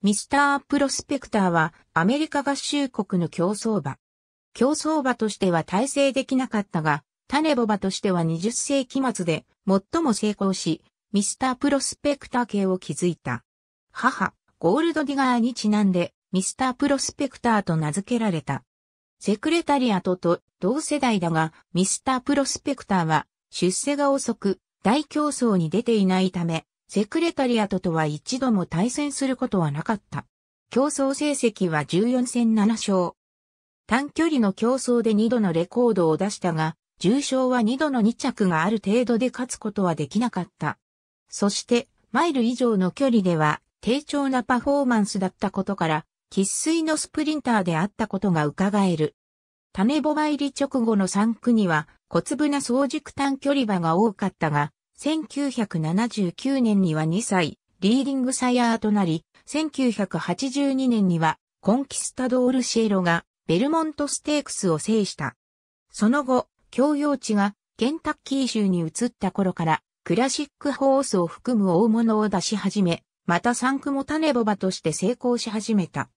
ミスター・プロスペクターはアメリカ合衆国の競走馬。競走馬としては体制できなかったが、種ボ馬としては20世紀末で最も成功し、ミスター・プロスペクター系を築いた。母、ゴールドディガーにちなんで、ミスター・プロスペクターと名付けられた。セクレタリアトと同世代だが、ミスター・プロスペクターは出世が遅く、大競争に出ていないため、セクレタリアととは一度も対戦することはなかった。競争成績は14戦7勝。短距離の競争で2度のレコードを出したが、重賞は2度の2着がある程度で勝つことはできなかった。そして、マイル以上の距離では、低調なパフォーマンスだったことから、喫水のスプリンターであったことが伺える。種ボバ入り直後の3区には、小粒な早熟短距離場が多かったが、1979年には2歳、リーディングサヤーとなり、1982年にはコンキスタドールシエロがベルモントステークスを制した。その後、教養地がケンタッキー州に移った頃からクラシックホースを含む大物を出し始め、また産区も種ボバとして成功し始めた。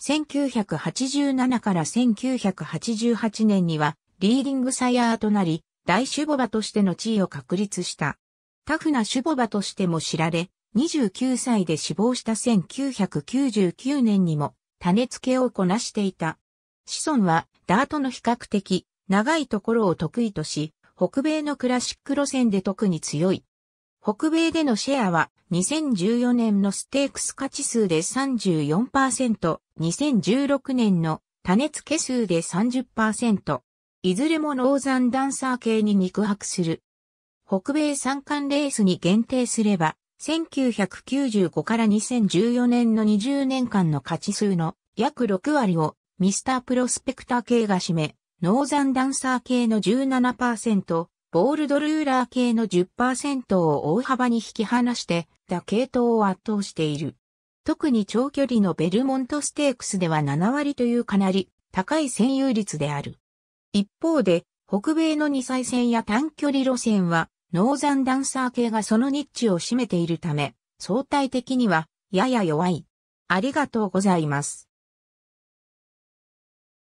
1987から1988年にはリーディングサヤーとなり、大守護場としての地位を確立した。タフな守護場としても知られ、29歳で死亡した1999年にも種付けをこなしていた。子孫はダートの比較的長いところを得意とし、北米のクラシック路線で特に強い。北米でのシェアは2014年のステークス価値数で34%、2016年の種付け数で30%、いずれもノーザンダンサー系に肉薄する。北米三冠レースに限定すれば、1995から2014年の20年間の勝ち数の約6割をミスタープロスペクター系が占め、ノーザンダンサー系の17%、ボールドルーラー系の10%を大幅に引き離して、だ系統を圧倒している。特に長距離のベルモントステークスでは7割というかなり高い占有率である。一方で、北米の二歳線や短距離路線は、ノーザンダンサー系がそのニッチを占めているため、相対的には、やや弱い。ありがとうございます。